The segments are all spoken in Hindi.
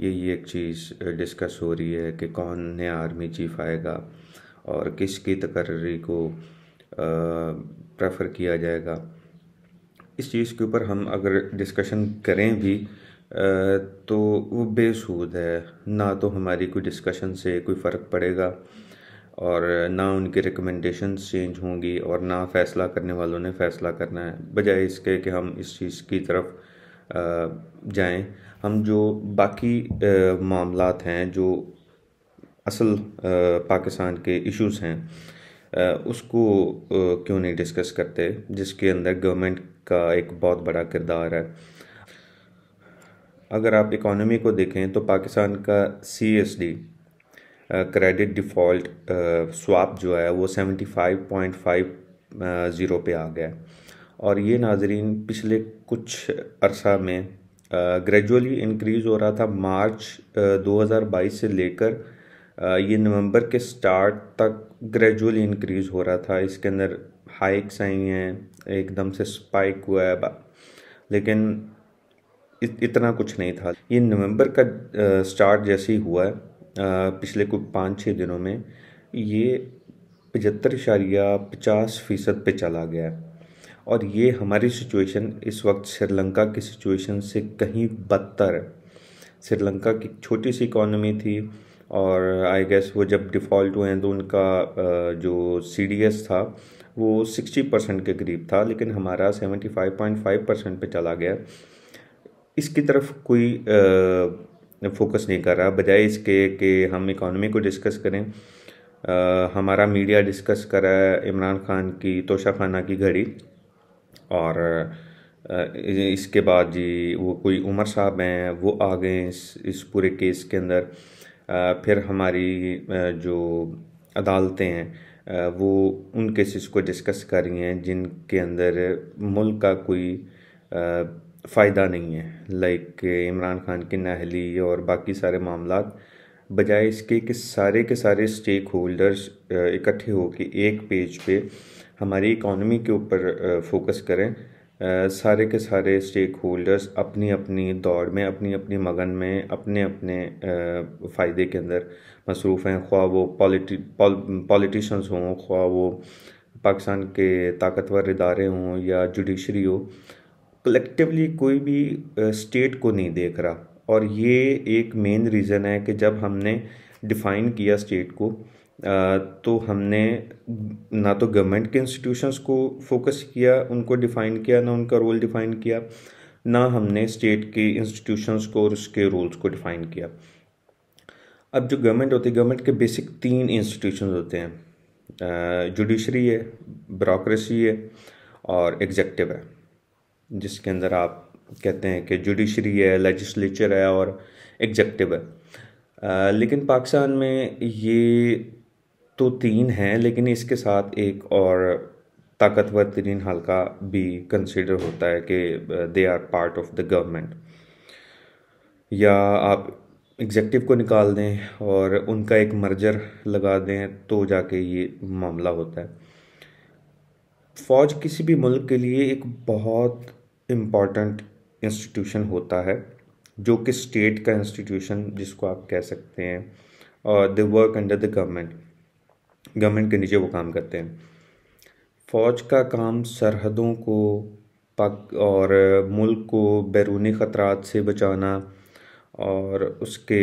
ये ये एक चीज़ डिस्कस हो रही है कि कौन नया आर्मी चीफ आएगा और किसकी तकर्री को प्रेफर किया जाएगा इस चीज़ के ऊपर हम अगर डिस्कशन करें भी तो वो बेसूद है ना तो हमारी कोई डिस्कशन से कोई फ़र्क पड़ेगा और ना उनकी रिकमेंडेशन चेंज होंगी और ना फ़ैसला करने वालों ने फ़ैसला करना है बजाय इसके कि हम इस चीज़ की तरफ जाएं हम जो बाकी मामला हैं जो असल पाकिस्तान के इश्यूज़ हैं उसको क्यों नहीं डिस्कस करते जिसके अंदर गवर्नमेंट का एक बहुत बड़ा किरदार है अगर आप इकोनॉमी को देखें तो पाकिस्तान का C S D credit default swap जो है वो seventy five point five zero पे आ गया और ये नाजरीन पिछले कुछ अरसा में ग्रेजुअली इंक्रीज़ हो रहा था मार्च 2022 से लेकर ये नवंबर के स्टार्ट तक ग्रेजुअली इंक्रीज़ हो रहा था इसके अंदर हाइक्स आई हैं एकदम से स्पाइक हुआ है लेकिन इत, इतना कुछ नहीं था ये नवंबर का आ, स्टार्ट जैसे ही हुआ है uh, पिछले कुछ पाँच छः दिनों में ये पचहत्तर इशारिया पचास फ़ीसद पर चला गया है और ये हमारी सिचुएशन इस वक्त श्रीलंका की सिचुएशन से कहीं बदतर है श्रीलंका की छोटी सी इकोनॉमी थी और आई गेस वो जब डिफ़ॉल्ट हुए हैं तो उनका जो सी था वो 60 परसेंट के करीब था लेकिन हमारा 75.5 परसेंट पर चला गया इसकी तरफ कोई फोकस नहीं कर रहा बजाय इसके कि हम इकॉनमी को डिस्कस करें आ, हमारा मीडिया डिस्कस कर रहा है इमरान खान की तोशा खाना की घड़ी और इसके बाद जी वो कोई उमर साहब हैं वो आ गए इस इस पूरे केस के अंदर फिर हमारी जो अदालतें हैं वो उन केसेस को डिस्कस कर रही हैं जिनके अंदर मुल्क का कोई फ़ायदा नहीं है लाइक इमरान खान की नहली और बाकी सारे मामला बजाय इसके कि सारे के सारे स्टेक होल्डर्स इकट्ठे होकर एक पेज पे हमारी इकॉनमी के ऊपर फोकस करें सारे के सारे स्टेक होल्डर्स अपनी अपनी दौड़ में अपनी अपनी मगन में अपने अपने फ़ायदे के अंदर मसरूफ़ हैं ख्वा वो पॉलिटी पॉलिटिशन्स हों ख्वा वो पाकिस्तान के ताकतवर इदारे हों या जुडिशरी हो कलेक्टिवली कोई भी स्टेट को नहीं देख रहा और ये एक मेन रीज़न है कि जब हमने डिफ़ाइन किया स्टेट को तो हमने ना तो गवर्नमेंट के इंस्टीट्यूशंस को फोकस किया उनको डिफ़ाइन किया ना उनका रोल डिफ़ाइन किया ना हमने स्टेट के इंस्टीट्यूशंस को और उसके रोल्स को डिफ़ाइन किया अब जो गवर्नमेंट होती है गवर्नमेंट के बेसिक तीन इंस्टीट्यूशन होते हैं जुडिशरी है ब्रोक्रेसी है और एग्जेक्टिव है जिसके अंदर आप कहते हैं कि जुडिशरी है लेजिस्लेचर है और एग्जेक्टिव है आ, लेकिन पाकिस्तान में ये तो तीन हैं लेकिन इसके साथ एक और ताकतवर तरीन हल्का भी कंसिडर होता है कि they are part of the government या आप एग्जेक्टिव को निकाल दें और उनका एक मर्जर लगा दें तो जाके ये मामला होता है फ़ौज किसी भी मुल्क के लिए एक बहुत इम्पॉर्टेंट इंस्टीट्यूशन होता है जो कि स्टेट का इंस्टीट्यूशन जिसको आप कह सकते हैं और they work under the government government के नीचे वो काम करते हैं फ़ौज का काम सरहदों को पक और मुल्क को बैरूनी ख़तरात से बचाना और उसके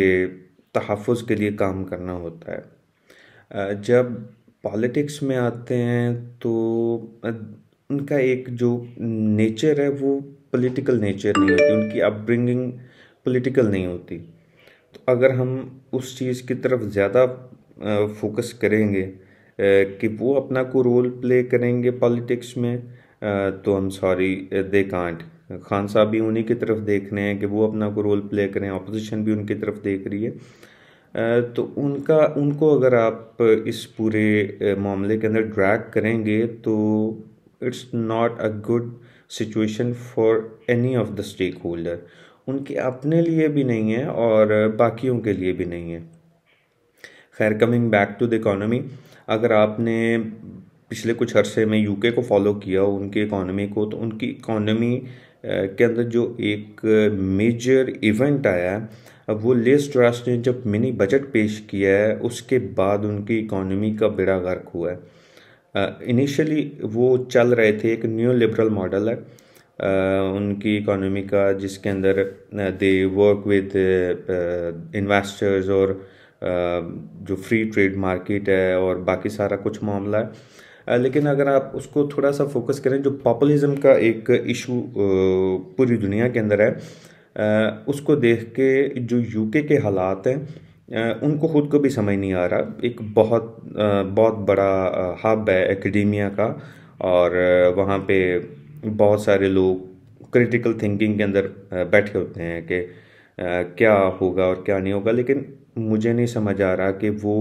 तहफ़ के लिए काम करना होता है जब पॉलिटिक्स में आते हैं तो उनका एक जो नेचर है वो पॉलिटिकल नेचर नहीं होती उनकी अपब्रिंगिंग पॉलिटिकल नहीं होती तो अगर हम उस चीज़ की तरफ ज़्यादा फोकस करेंगे कि वो अपना को रोल प्ले करेंगे पॉलिटिक्स में तो हम सॉरी दे कांट खान साहब भी उन्हीं की तरफ देख रहे हैं कि वो अपना को रोल प्ले करें अपोजिशन भी उनकी तरफ देख रही है तो उनका उनको अगर आप इस पूरे मामले के अंदर ड्रैग करेंगे तो it's not a good situation for any of the stakeholder उनके अपने लिए भी नहीं है और बाकियों के लिए भी नहीं है खैर coming back to the economy अगर आपने पिछले कुछ अरसे में यूके को फॉलो किया उनकी इकोनॉमी को तो उनकी इकोनॉमी के अंदर जो एक मेजर इवेंट आया है अब वो लेस ट्रस्ट ने जब मिनी बजट पेश किया है उसके बाद उनकी इकोनॉमी का बेड़ा गर्क हुआ है इनिशियली वो चल रहे थे एक न्यू लिबरल मॉडल है आ, उनकी इकोनॉमी का जिसके अंदर दे वर्क विद इन्वेस्टर्स और जो फ्री ट्रेड मार्केट है और बाकी सारा कुछ मामला है लेकिन अगर आप उसको थोड़ा सा फोकस करें जो पॉपुलिज्म का एक इशू पूरी दुनिया के अंदर है उसको देख के जो यूके के हालात हैं उनको खुद को भी समझ नहीं आ रहा एक बहुत बहुत बड़ा हब है एकेडमिया का और वहाँ पे बहुत सारे लोग क्रिटिकल थिंकिंग के अंदर बैठे होते हैं कि क्या होगा और क्या नहीं होगा लेकिन मुझे नहीं समझ आ रहा कि वो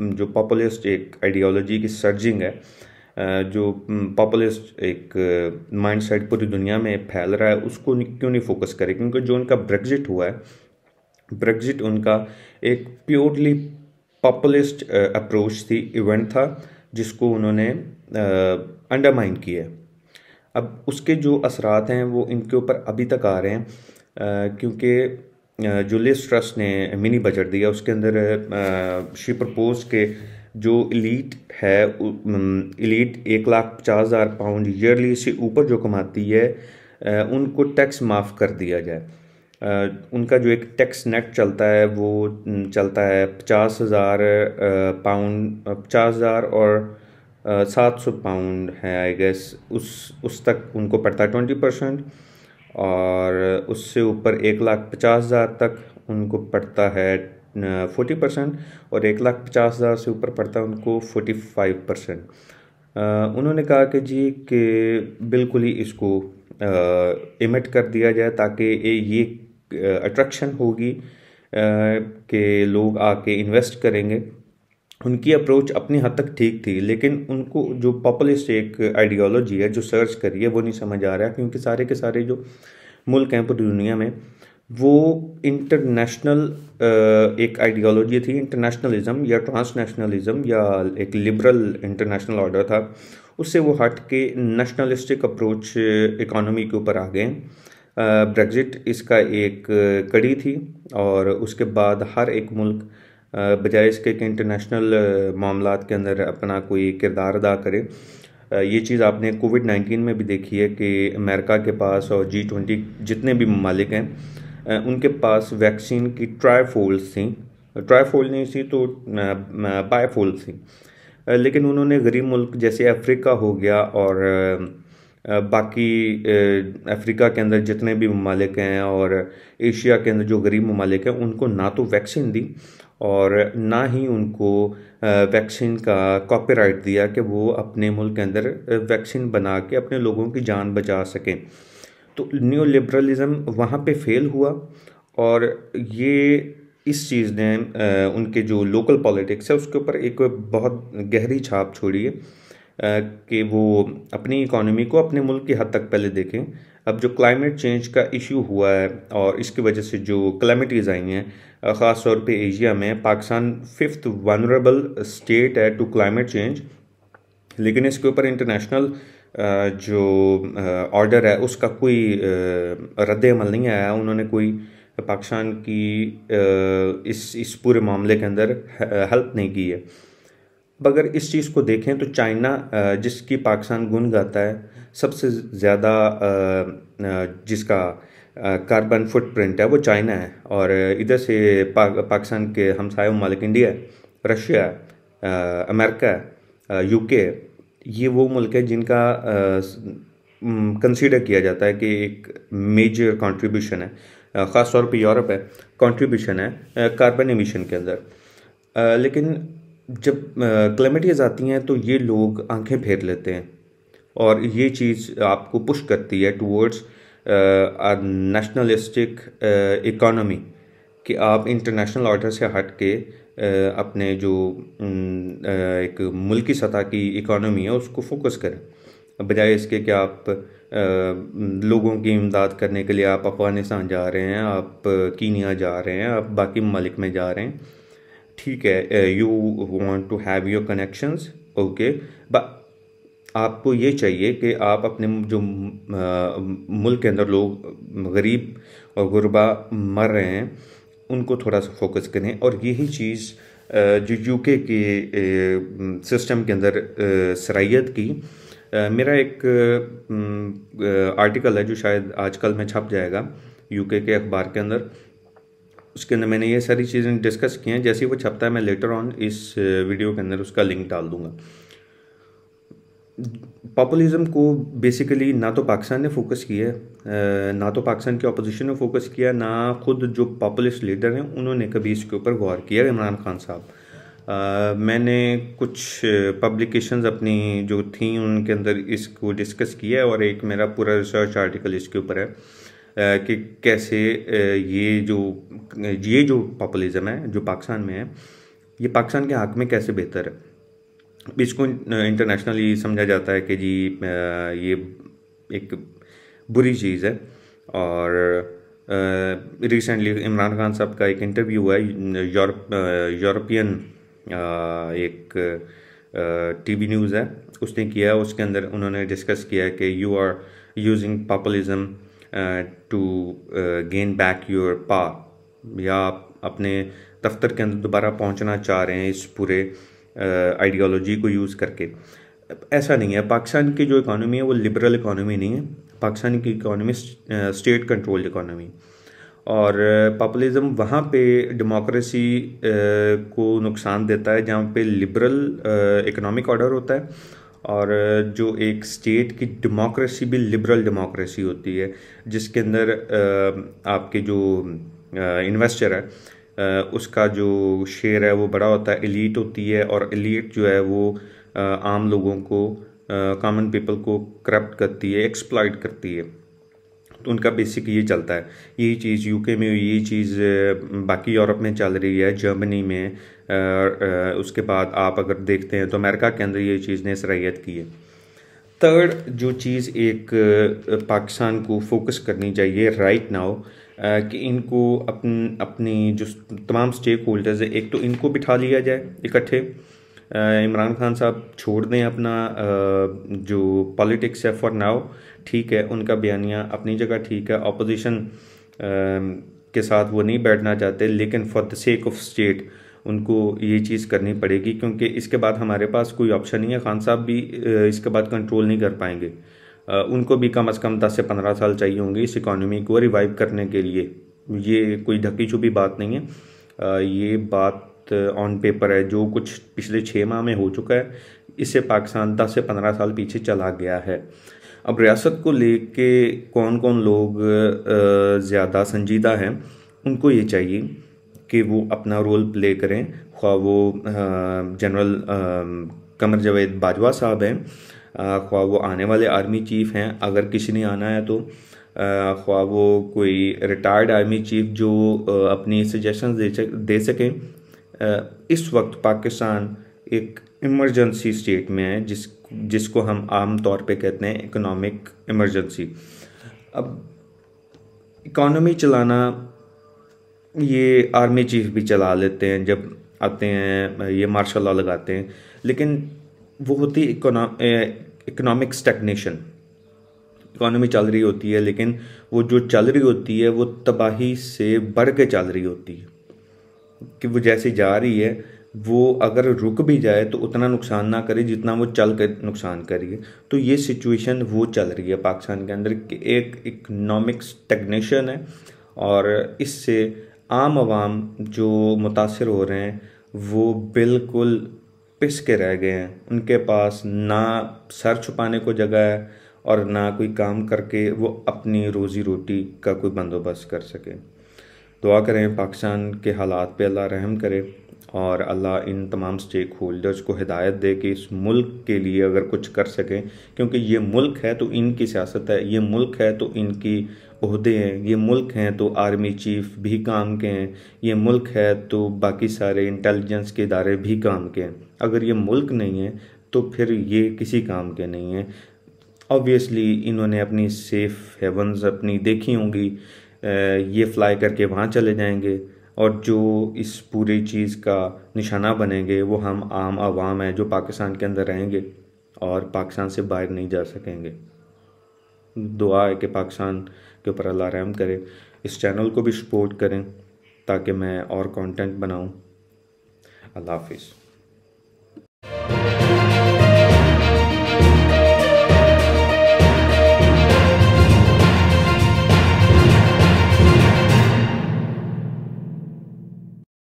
जो पॉपुलिस्ट एक आइडियोलॉजी की सर्जिंग है जो पॉपुलिस्ट एक माइंडसेट पूरी दुनिया में फैल रहा है उसको क्यों नहीं फोकस करे क्योंकि जो उनका ब्रेग्जिट हुआ है ब्रेग्जिट उनका एक प्योरली पॉपुलिस्ट अप्रोच थी इवेंट था जिसको उन्होंने अंडरमाइन किया है अब उसके जो असरात हैं वो इनके ऊपर अभी तक आ रहे हैं क्योंकि जूलियस ट्रस्ट ने मिनी बजट दिया उसके अंदर शी प्रपोज के जो इलीट है इलीट एक लाख पचास हज़ार पाउंड ईयरली से ऊपर जो कमाती है उनको टैक्स माफ़ कर दिया जाए उनका जो एक टैक्स नेट चलता है वो चलता है पचास हज़ार पाउंड पचास हज़ार और सात सौ पाउंड है आई गेस उस उस तक उनको पड़ता है ट्वेंटी परसेंट और उससे ऊपर एक लाख पचास हज़ार तक उनको पड़ता है फोर्टी परसेंट और एक लाख पचास हज़ार से ऊपर पड़ता है उनको फोर्टी फाइव परसेंट उन्होंने कहा कि जी कि बिल्कुल ही इसको इमिट कर दिया जाए ताकि ये अट्रैक्शन होगी कि लोग आके इन्वेस्ट करेंगे उनकी अप्रोच अपनी हद तक ठीक थी लेकिन उनको जो पॉपुलिस्ट एक आइडियोलॉजी है जो सर्च करी है वो नहीं समझ आ रहा क्योंकि सारे के सारे जो मुल्क हैं पूरी दुनिया में वो इंटरनेशनल एक आइडियोलॉजी थी इंटरनेशनलिज्म या ट्रांसनेशनलिज्म या एक लिबरल इंटरनेशनल ऑर्डर था उससे वो हट के नेशनलिस्टिक अप्रोच इकोनॉमी के ऊपर आ गए ब्रेग्जिट इसका एक कड़ी थी और उसके बाद हर एक मुल्क बजाय इसके कि इंटरनेशनल मामला के अंदर अपना कोई किरदार अदा करे ये चीज़ आपने कोविड नाइन्टीन में भी देखी है कि अमेरिका के पास और जी ट्वेंटी जितने भी ममालिक हैं उनके पास वैक्सीन की ट्राईफोल्स थी फोल नहीं थी तो बायफोल थी लेकिन उन्होंने गरीब मुल्क जैसे अफ्रीका हो गया और बाकी अफ्रीका के अंदर जितने भी ममालिक हैं और एशिया के अंदर जो गरीब ममालिक हैं उनको ना तो वैक्सीन दी और ना ही उनको वैक्सीन का कॉपीराइट दिया कि वो अपने मुल्क के अंदर वैक्सीन बना के अपने लोगों की जान बचा सकें तो न्यू लिबरलिज़म वहाँ पर फेल हुआ और ये इस चीज़ ने उनके जो लोकल पॉलिटिक्स है उसके ऊपर एक बहुत गहरी छाप छोड़ी है कि वो अपनी इकोनॉमी को अपने मुल्क की हद तक पहले देखें अब जो क्लाइमेट चेंज का इशू हुआ है और इसकी वजह से जो क्लामिटीज़ आई हैं ख़ास तौर पे एशिया में पाकिस्तान फिफ्थ वनरेबल स्टेट है टू क्लाइमेट चेंज लेकिन इसके ऊपर इंटरनेशनल जो ऑर्डर है उसका कोई रद्द अमल नहीं आया उन्होंने कोई पाकिस्तान की इस इस पूरे मामले के अंदर हेल्प नहीं की है मगर इस चीज़ को देखें तो चाइना जिसकी पाकिस्तान गुन गाता है सबसे ज़्यादा जिसका कार्बन फुटप्रिंट है वो चाइना है और इधर से पा, पाकिस्तान के हमसाय मालिक इंडिया रशिया अमेरिका यूके ये वो मुल्क है जिनका कंसीडर किया जाता है कि एक मेजर कंट्रीब्यूशन है ख़ास तौर पे यूरोप है कंट्रीब्यूशन है कार्बन एमिशन के अंदर लेकिन जब क्लेमिटियाज आती हैं तो ये लोग आंखें फेर लेते हैं और ये चीज़ आपको पुश करती है टूवर्ड्स नेशनलिस्टिक इकोनॉमी कि आप इंटरनेशनल ऑर्डर से हट के आ, अपने जो आ, एक मुल्की सतह की इकोनॉमी है उसको फोकस करें बजाय इसके कि आप आ, लोगों की इमदाद करने के लिए आप अफ़गानिस्तान जा रहे हैं आप कीनिया जा रहे हैं आप बाकी ममालिक में जा रहे हैं ठीक है you want to have your connections okay but आपको ये चाहिए कि आप अपने जो uh, मुल्क के अंदर लोग गरीब और गुरबा मर रहे हैं उनको थोड़ा सा फोकस करें और यही चीज़ uh, जो यूके के सिस्टम uh, के अंदर सराइत की मेरा एक आर्टिकल mm, है जो शायद आजकल में छप जाएगा यूके के अखबार के अंदर उसके अंदर मैंने ये सारी चीज़ें डिस्कस की हैं जैसे ही वो छपता है मैं लेटर ऑन इस वीडियो के अंदर उसका लिंक डाल दूंगा पॉपुलिज्म को बेसिकली ना तो पाकिस्तान ने फोकस किया है ना तो पाकिस्तान के अपोजिशन ने फोकस किया ना खुद जो पॉपुलिस्ट लीडर हैं उन्होंने कभी इसके ऊपर गौर किया इमरान खान साहब मैंने कुछ पब्लिकेशंस अपनी जो थी उनके अंदर इसको डिस्कस किया है और एक मेरा पूरा रिसर्च आर्टिकल इसके ऊपर है कि कैसे ये जो ये जो पॉपुलिज़म है जो पाकिस्तान में है ये पाकिस्तान के हक में कैसे बेहतर है इसको इंटरनेशनली समझा जाता है कि जी ये एक बुरी चीज़ है और रिसेंटली इमरान खान साहब का एक इंटरव्यू हुआ है यूरोप यूरोपियन एक टीवी न्यूज़ है उसने किया उसके अंदर उन्होंने डिस्कस किया कि you are using populism to gain back your power या आप अपने दफ्तर के अंदर दोबारा पहुंचना चाह रहे हैं इस पूरे आइडियोलॉजी uh, को यूज़ करके ऐसा नहीं है पाकिस्तान की जो इकानमी है वो लिबरल इकानमी नहीं है पाकिस्तान की इकानमी स्टेट कंट्रोल्ड इकानमी और पॉपुलिज्म uh, वहाँ पे डेमोक्रेसी uh, को नुकसान देता है जहाँ पे लिबरल इकोनॉमिक ऑर्डर होता है और जो एक स्टेट की डेमोक्रेसी भी लिबरल डेमोक्रेसी होती है जिसके अंदर आपके जो इन्वेस्टर है उसका जो शेयर है वो बड़ा होता है एलीट होती है और एलीट जो है वो आम लोगों को कॉमन पीपल को करप्ट करती है एक्सप्लाइट करती है तो उनका बेसिक ये चलता है यही चीज़ यूके में यही चीज़ बाकी यूरोप में चल रही है जर्मनी में आ, आ, उसके बाद आप अगर देखते हैं तो अमेरिका के अंदर ये चीज़ ने सराहियत की है थर्ड जो चीज़ एक पाकिस्तान को फोकस करनी चाहिए राइट नाउ कि इनको अपन अपनी जो तमाम स्टेक होल्डर्स है एक तो इनको बिठा लिया जाए इकट्ठे इमरान खान साहब छोड़ दें अपना जो पॉलिटिक्स है फॉर नाउ ठीक है उनका बयानिया अपनी जगह ठीक है अपोजिशन के साथ वो नहीं बैठना चाहते लेकिन for the sake of state उनको ये चीज़ करनी पड़ेगी क्योंकि इसके बाद हमारे पास कोई ऑप्शन नहीं है खान साहब भी इसके बाद कंट्रोल नहीं कर पाएंगे उनको भी कम अज़ कम दस से पंद्रह साल चाहिए होंगे इस इकोनॉमी को रिवाइव करने के लिए ये कोई ढकी छुपी बात नहीं है ये बात ऑन पेपर है जो कुछ पिछले छः माह में हो चुका है इससे पाकिस्तान दस से पंद्रह साल पीछे चला गया है अब रियासत को लेके कौन कौन लोग ज़्यादा संजीदा हैं उनको ये चाहिए कि वो अपना रोल प्ले करें ख्वा वो जनरल कमर जवेद बाजवा साहब हैं ख्वा वो आने वाले आर्मी चीफ हैं अगर किसी ने आना है तो ख्वा वो कोई रिटायर्ड आर्मी चीफ जो अपनी सजेशन दे सकें इस वक्त पाकिस्तान एक इमरजेंसी स्टेट में है जिस जिसको हम आम तौर पे कहते हैं इकोनॉमिक इमरजेंसी अब इकोनॉमी चलाना ये आर्मी चीफ भी चला लेते हैं जब आते हैं ये मार्शल लॉ लगाते हैं लेकिन वो होती इकोनॉमिक स्टेगनेशन इकोनॉमी चल रही होती है लेकिन वो जो चल रही होती है वो तबाही से बढ़ के चल रही होती है कि वो जैसे जा रही है वो अगर रुक भी जाए तो उतना नुकसान ना करे जितना वो चल कर नुकसान करिए तो ये सिचुएशन वो चल रही है पाकिस्तान के अंदर कि एक इकनॉमिक स्टेगनेशन है और इससे आम आवाम जो मुतासर हो रहे हैं वो बिल्कुल पिस के रह गए हैं उनके पास ना सर छुपाने को जगह है और ना कोई काम करके वो अपनी रोज़ी रोटी का कोई बंदोबस्त कर सके दुआ करें पाकिस्तान के हालात पे अल्लाह रहम करे और अल्लाह इन तमाम स्टेक होल्डर्स को हिदायत दे कि इस मुल्क के लिए अगर कुछ कर सकें क्योंकि ये मुल्क है तो इनकी सियासत है ये मुल्क है तो इनकी उहदे हैं ये मुल्क हैं तो आर्मी चीफ भी काम के हैं ये मुल्क है तो बाकी सारे इंटेलिजेंस के इदारे भी काम के हैं अगर ये मुल्क नहीं है तो फिर ये किसी काम के नहीं हैं ऑब्वियसली इन्होंने अपनी सेफ़ हेवंस अपनी देखी होंगी ये फ्लाई करके वहाँ चले जाएंगे और जो इस पूरी चीज़ का निशाना बनेंगे वो हम आम आवाम हैं जो पाकिस्तान के अंदर रहेंगे और पाकिस्तान से बाहर नहीं जा सकेंगे दुआ है कि पाकिस्तान के ऊपर अल्लाह रहम करे इस चैनल को भी सपोर्ट करें ताकि मैं और कंटेंट बनाऊं अल्लाह हाफिज़